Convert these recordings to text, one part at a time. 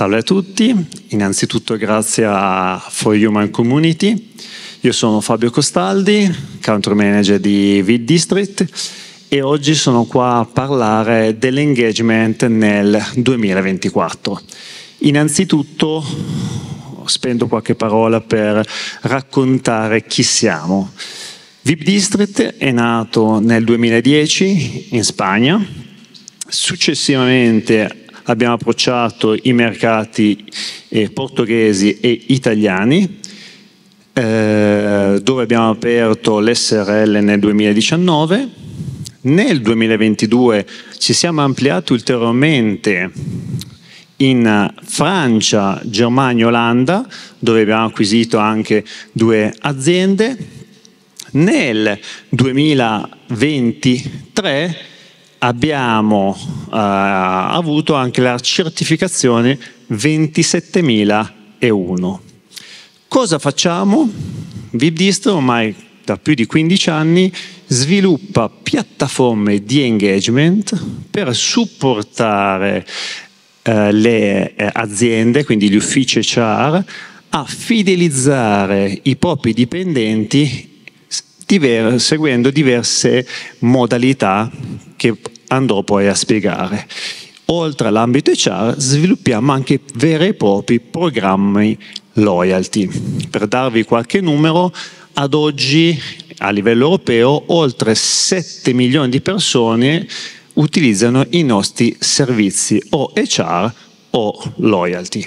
Salve a tutti, innanzitutto grazie a For Human Community. Io sono Fabio Costaldi, Country Manager di Vid District e oggi sono qua a parlare dell'engagement nel 2024. Innanzitutto spendo qualche parola per raccontare chi siamo. VIP District è nato nel 2010 in Spagna, successivamente abbiamo approcciato i mercati eh, portoghesi e italiani, eh, dove abbiamo aperto l'SRL nel 2019. Nel 2022 ci siamo ampliati ulteriormente in Francia, Germania e Olanda, dove abbiamo acquisito anche due aziende. Nel 2023 abbiamo eh, avuto anche la certificazione 27001. Cosa facciamo? VibDist ormai da più di 15 anni sviluppa piattaforme di engagement per supportare eh, le eh, aziende, quindi gli uffici HR, a fidelizzare i propri dipendenti diver- seguendo diverse modalità che andrò poi a spiegare. Oltre all'ambito HR sviluppiamo anche veri e propri programmi loyalty. Per darvi qualche numero, ad oggi a livello europeo oltre 7 milioni di persone utilizzano i nostri servizi o HR o loyalty.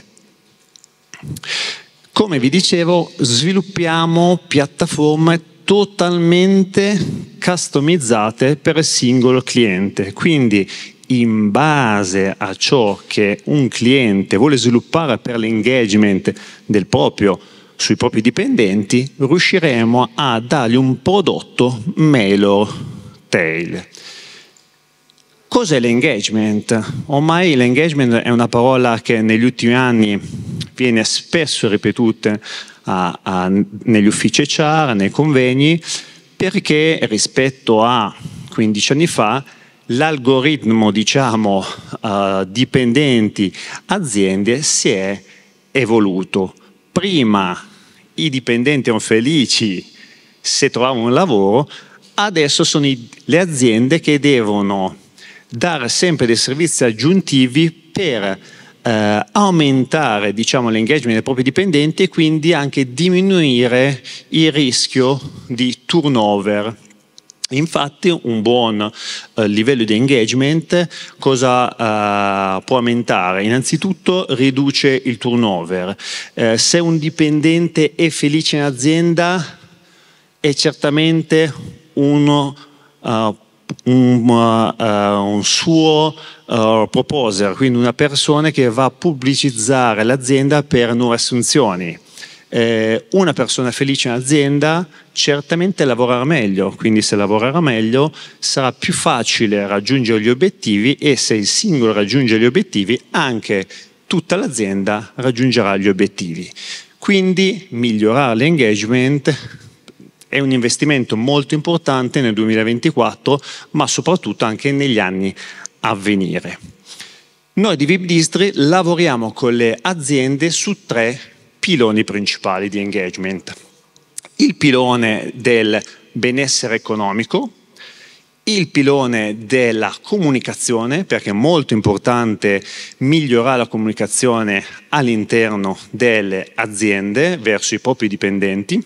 Come vi dicevo, sviluppiamo piattaforme totalmente customizzate per il singolo cliente. Quindi in base a ciò che un cliente vuole sviluppare per l'engagement del proprio sui propri dipendenti, riusciremo a dargli un prodotto mailor tail. Cos'è l'engagement? Ormai l'engagement è una parola che negli ultimi anni viene spesso ripetuta a, a, negli uffici HR, nei convegni, perché rispetto a 15 anni fa l'algoritmo diciamo uh, dipendenti aziende si è evoluto. Prima i dipendenti erano felici se trovavano un lavoro, adesso sono i, le aziende che devono dare sempre dei servizi aggiuntivi per eh, aumentare diciamo, l'engagement dei propri dipendenti e quindi anche diminuire il rischio di turnover. Infatti un buon eh, livello di engagement cosa eh, può aumentare? Innanzitutto riduce il turnover. Eh, se un dipendente è felice in azienda è certamente uno uh, un, uh, eh, un suo uh, proposer, quindi una persona che va a pubblicizzare l'azienda per nuove assunzioni. Eh, una persona felice in azienda certamente lavorerà meglio, quindi se lavorerà meglio sarà più facile raggiungere gli obiettivi e se il singolo raggiunge gli obiettivi anche tutta l'azienda raggiungerà gli obiettivi. Quindi migliorare l'engagement è un investimento molto importante nel 2024, ma soprattutto anche negli anni a venire. Noi di VipDistri lavoriamo con le aziende su tre piloni principali di engagement. Il pilone del benessere economico, il pilone della comunicazione, perché è molto importante migliorare la comunicazione all'interno delle aziende verso i propri dipendenti,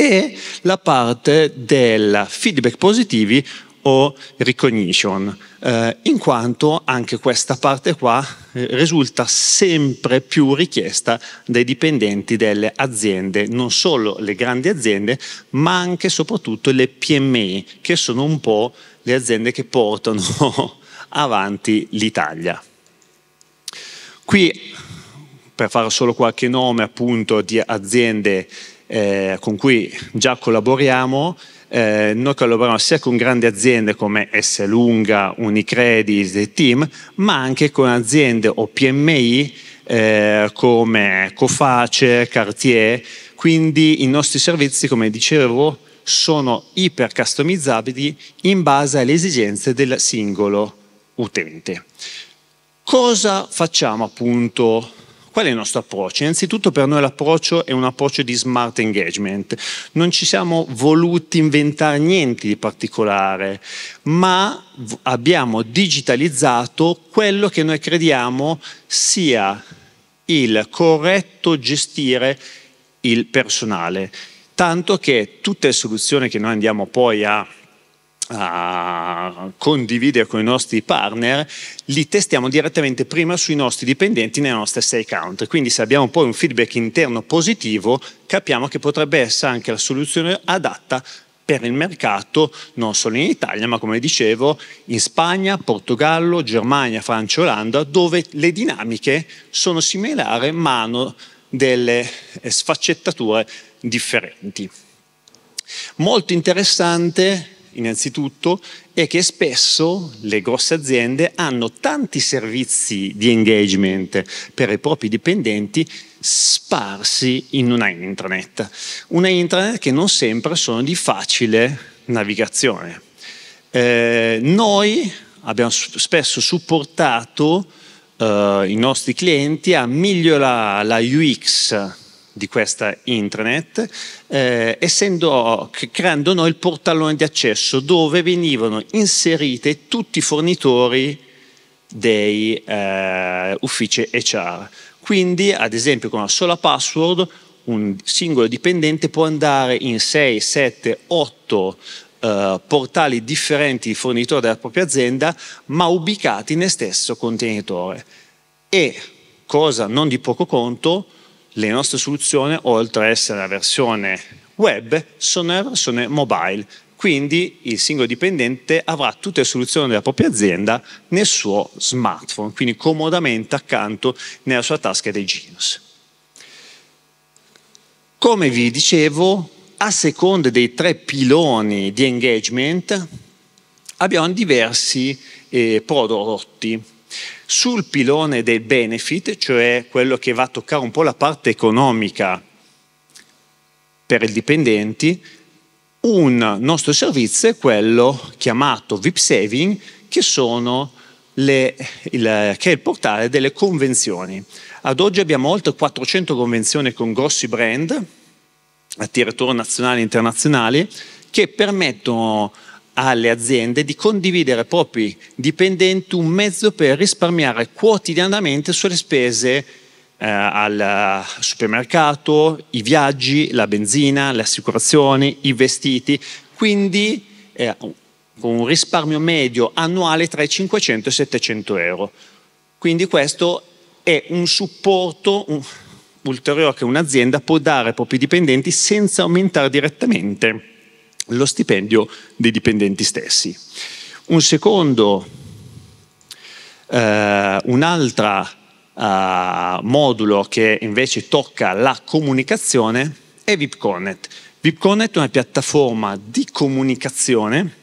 e la parte del feedback positivi o recognition, eh, in quanto anche questa parte qua eh, risulta sempre più richiesta dai dipendenti delle aziende, non solo le grandi aziende, ma anche e soprattutto le PMI, che sono un po' le aziende che portano avanti l'Italia. Qui, per fare solo qualche nome appunto di aziende eh, con cui già collaboriamo, eh, noi collaboriamo sia con grandi aziende come S Lunga, Unicredit e Team, ma anche con aziende o PMI eh, come Coface, Cartier, quindi i nostri servizi, come dicevo, sono iper customizzabili in base alle esigenze del singolo utente. Cosa facciamo appunto Qual è il nostro approccio? Innanzitutto per noi l'approccio è un approccio di smart engagement. Non ci siamo voluti inventare niente di particolare, ma abbiamo digitalizzato quello che noi crediamo sia il corretto gestire il personale. Tanto che tutte le soluzioni che noi andiamo poi a uh, ah, condividere con i nostri partner, li testiamo direttamente prima sui nostri dipendenti nelle nostre sei count. Quindi se abbiamo poi un feedback interno positivo, capiamo che potrebbe essere anche la soluzione adatta per il mercato non solo in Italia, ma come dicevo in Spagna, Portogallo, Germania, Francia, Olanda, dove le dinamiche sono similari ma hanno delle sfaccettature differenti. Molto interessante innanzitutto è che spesso le grosse aziende hanno tanti servizi di engagement per i propri dipendenti sparsi in una intranet, una intranet che non sempre sono di facile navigazione. Eh, noi abbiamo spesso supportato eh, i nostri clienti a migliorare la UX di questa intranet, eh, essendo, creando noi il portallone di accesso dove venivano inserite tutti i fornitori dei eh, uffici HR. Quindi, ad esempio, con una sola password, un singolo dipendente può andare in 6, 7, 8 portali differenti di fornitore della propria azienda, ma ubicati nel stesso contenitore. E, cosa non di poco conto, le nostre soluzioni, oltre ad essere la versione web, sono la versione mobile. Quindi il singolo dipendente avrà tutte le soluzioni della propria azienda nel suo smartphone, quindi comodamente accanto nella sua tasca dei Genius. Come vi dicevo, a seconda dei tre piloni di engagement abbiamo diversi eh, prodotti sul pilone dei benefit, cioè quello che va a toccare un po' la parte economica per i dipendenti, un nostro servizio è quello chiamato VIP Saving, che, le, il, che è il portale delle convenzioni. Ad oggi abbiamo oltre 400 convenzioni con grossi brand, a nazionali e internazionali, che permettono alle aziende di condividere ai propri dipendenti un mezzo per risparmiare quotidianamente sulle spese eh, al supermercato, i viaggi, la benzina, le assicurazioni, i vestiti, quindi eh, un risparmio medio annuale tra i 500 e i 700 euro. Quindi questo è un supporto un, ulteriore che un'azienda può dare ai propri dipendenti senza aumentare direttamente lo stipendio dei dipendenti stessi. Un secondo, eh, altro eh, modulo che invece tocca la comunicazione è VipConnect. VipConnect è una piattaforma di comunicazione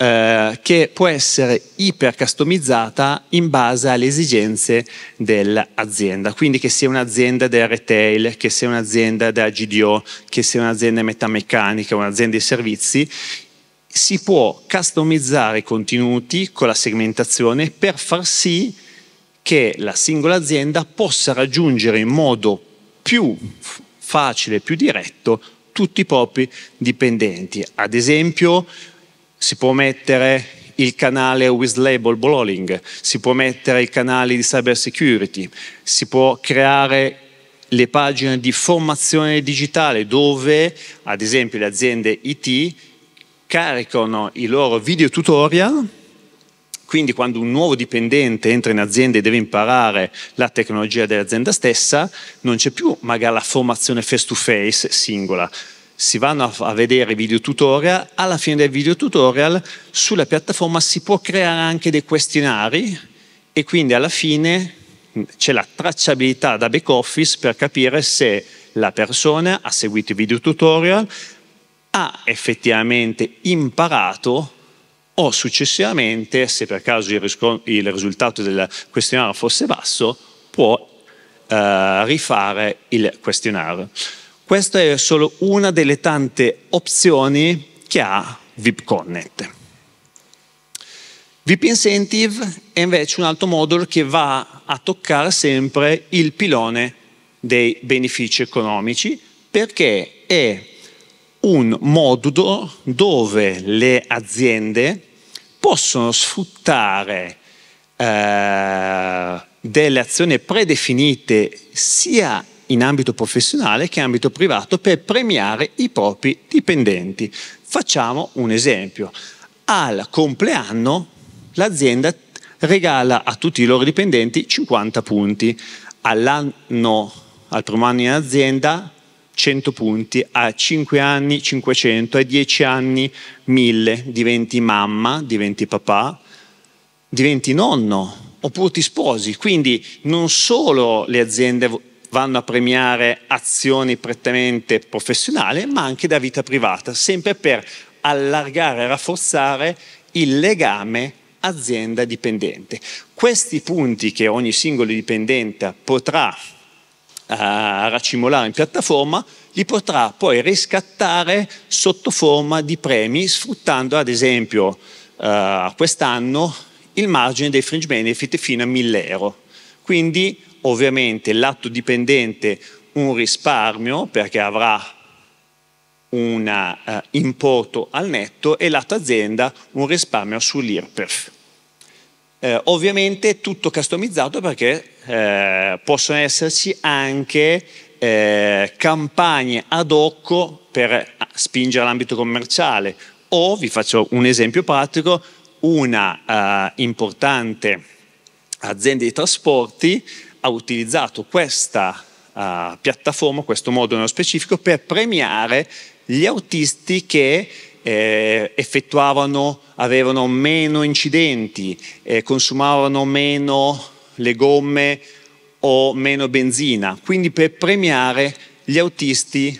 eh, che può essere ipercustomizzata in base alle esigenze dell'azienda. Quindi che sia un'azienda del retail, che sia un'azienda della GDO, che sia un'azienda metameccanica, un'azienda di servizi, si può customizzare i contenuti con la segmentazione per far sì che la singola azienda possa raggiungere in modo più facile, più diretto tutti i propri dipendenti. Ad esempio, si può mettere il canale with label blowing, si può mettere i canali di cyber security, si può creare le pagine di formazione digitale dove ad esempio le aziende IT caricano i loro video tutorial quindi quando un nuovo dipendente entra in azienda e deve imparare la tecnologia dell'azienda stessa, non c'è più magari la formazione face to face singola, si vanno a, vedere i video tutorial, alla fine del video tutorial sulla piattaforma si può creare anche dei questionari e quindi alla fine mm, c'è la tracciabilità da back office per capire se la persona ha seguito i video tutorial, ha effettivamente imparato o successivamente, se per caso il, il risultato del questionario fosse basso, può eh, rifare il questionario. Questa è solo una delle tante opzioni che ha VipConnect. VipIncentive è invece un altro modulo che va a toccare sempre il pilone dei benefici economici perché è un modulo dove le aziende possono sfruttare eh, delle azioni predefinite sia in ambito professionale che in ambito privato per premiare i propri dipendenti. Facciamo un esempio. Al compleanno l'azienda regala a tutti i loro dipendenti 50 punti, all'anno, al primo anno in azienda 100 punti, a 5 anni 500, a 10 anni 1000, diventi mamma, diventi papà, diventi nonno oppure ti sposi. Quindi non solo le aziende vanno a premiare azioni prettamente professionali, ma anche da vita privata, sempre per allargare e rafforzare il legame azienda dipendente. Questi punti che ogni singolo dipendente potrà uh, racimolare in piattaforma li potrà poi riscattare sotto forma di premi sfruttando ad esempio uh, quest'anno il margine dei fringe benefit fino a 1000 euro. Quindi ovviamente l'atto dipendente un risparmio perché avrà un eh, importo al netto e l'atto azienda un risparmio sull'IRPEF. Eh, ovviamente tutto customizzato perché eh, possono esserci anche eh, campagne ad hoc per spingere l'ambito commerciale o, vi faccio un esempio pratico, una eh, importante azienda di trasporti ha utilizzato questa uh, piattaforma, questo modo nello specifico, per premiare gli autisti che eh, effettuavano, avevano meno incidenti, eh, consumavano meno le gomme o meno benzina, quindi per premiare gli autisti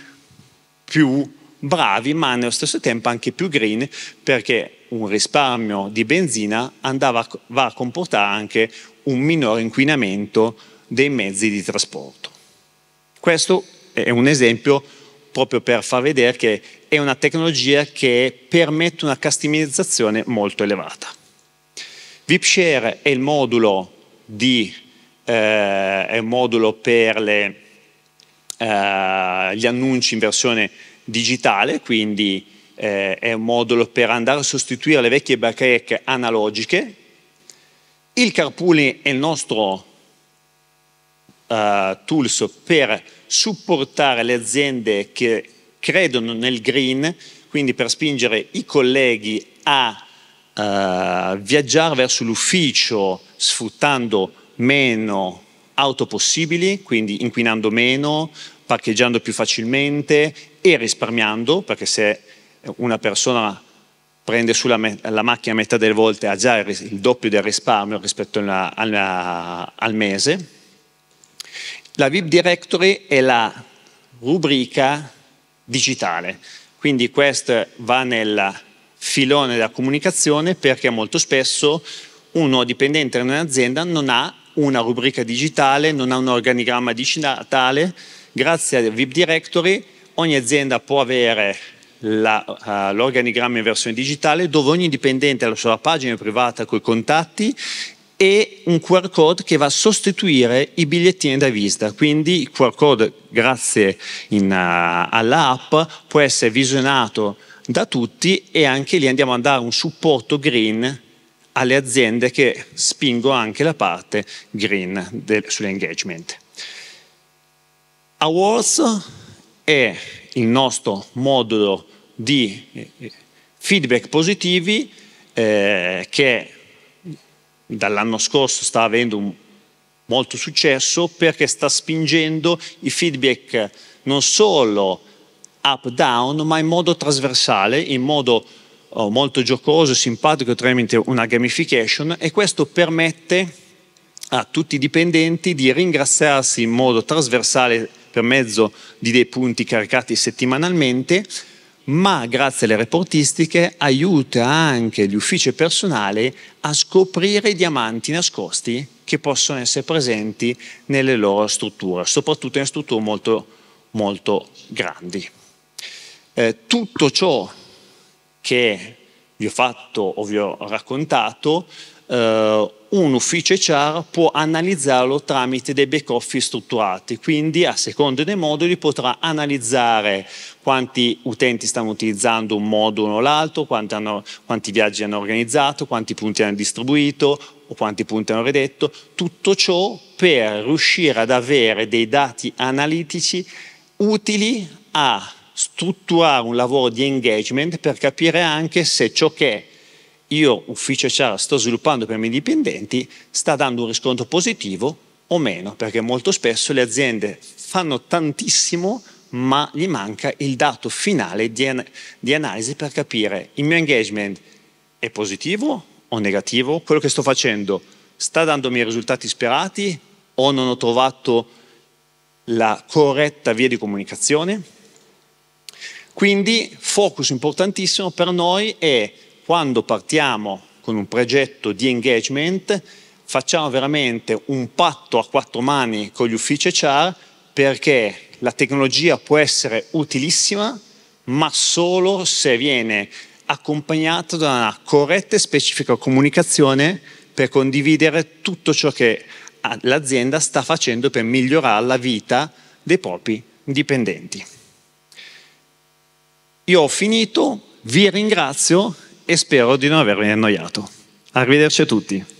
più bravi ma nello stesso tempo anche più green perché un risparmio di benzina andava, va a comportare anche un minore inquinamento dei mezzi di trasporto. Questo è un esempio proprio per far vedere che è una tecnologia che permette una customizzazione molto elevata. VipShare è il modulo, di, eh, è il modulo per le, eh, gli annunci in versione digitale, quindi eh, è un modulo per andare a sostituire le vecchie bacheche analogiche il carpooling è il nostro uh, tools per supportare le aziende che credono nel green, quindi per spingere i colleghi a uh, viaggiare verso l'ufficio sfruttando meno auto possibili, quindi inquinando meno, parcheggiando più facilmente e risparmiando, perché se una persona prende sulla me- macchina metà delle volte ha già il, ris- il doppio del risparmio rispetto alla, alla, al mese. La VIP Directory è la rubrica digitale, quindi questo va nel filone della comunicazione perché molto spesso uno dipendente in un'azienda non ha una rubrica digitale, non ha un organigramma digitale. Grazie al VIP Directory ogni azienda può avere eh, l'organigramma uh, in versione digitale dove ogni dipendente ha la sua pagina privata con i contatti e un QR code che va a sostituire i bigliettini da vista. Quindi il QR code, grazie in, uh, alla può essere visionato da tutti e anche lì andiamo a dare un supporto green alle aziende che spingono anche la parte green del, sull'engagement. Awards è il nostro modulo di eh, feedback positivi eh, che dall'anno scorso sta avendo un, molto successo perché sta spingendo i feedback non solo up-down ma in modo trasversale, in modo oh, molto giocoso, simpatico tramite una gamification e questo permette a tutti i dipendenti di ringraziarsi in modo trasversale per mezzo di dei punti caricati settimanalmente, ma grazie alle reportistiche aiuta anche gli uffici personale a scoprire i diamanti nascosti che possono essere presenti nelle loro strutture, soprattutto in strutture molto, molto grandi. Eh, tutto ciò che vi ho fatto o vi ho raccontato eh, un ufficio HR può analizzarlo tramite dei back office strutturati, quindi a seconda dei moduli potrà analizzare quanti utenti stanno utilizzando un modulo o l'altro, quanti, hanno, quanti viaggi hanno organizzato, quanti punti hanno distribuito o quanti punti hanno redetto, tutto ciò per riuscire ad avere dei dati analitici utili a strutturare un lavoro di engagement per capire anche se ciò che è io ufficio HR sto sviluppando per i miei dipendenti sta dando un riscontro positivo o meno, perché molto spesso le aziende fanno tantissimo ma gli manca il dato finale di, an- di analisi per capire il mio engagement è positivo o negativo, quello che sto facendo sta dandomi i risultati sperati o non ho trovato la corretta via di comunicazione. Quindi focus importantissimo per noi è quando partiamo con un progetto di engagement, facciamo veramente un patto a quattro mani con gli uffici HR perché la tecnologia può essere utilissima, ma solo se viene accompagnata da una corretta e specifica comunicazione per condividere tutto ciò che l'azienda sta facendo per migliorare la vita dei propri dipendenti. Io ho finito, vi ringrazio e spero di non avervi annoiato. Arrivederci a tutti.